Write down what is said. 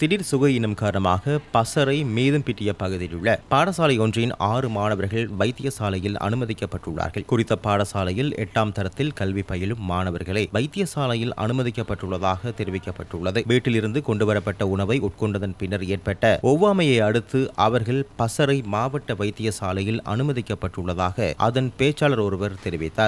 திடீர் காரணமாக இனம் காரணமாக பிட்டிய பகுதியில் உள்ள பாடசாலை ஒன்றின் ஆறு மாணவர்கள் வைத்தியசாலையில் அனுமதிக்கப்பட்டுள்ளார்கள் குறித்த பாடசாலையில் எட்டாம் தரத்தில் கல்வி பயிலும் மாணவர்களை வைத்தியசாலையில் அனுமதிக்கப்பட்டுள்ளதாக தெரிவிக்கப்பட்டுள்ளது வீட்டிலிருந்து கொண்டுவரப்பட்ட உணவை உட்கொண்டதன் பின்னர் ஏற்பட்ட ஒவ்வாமையை அடுத்து அவர்கள் பசரை மாவட்ட வைத்தியசாலையில் அனுமதிக்கப்பட்டுள்ளதாக அதன் பேச்சாளர் ஒருவர் தெரிவித்தார்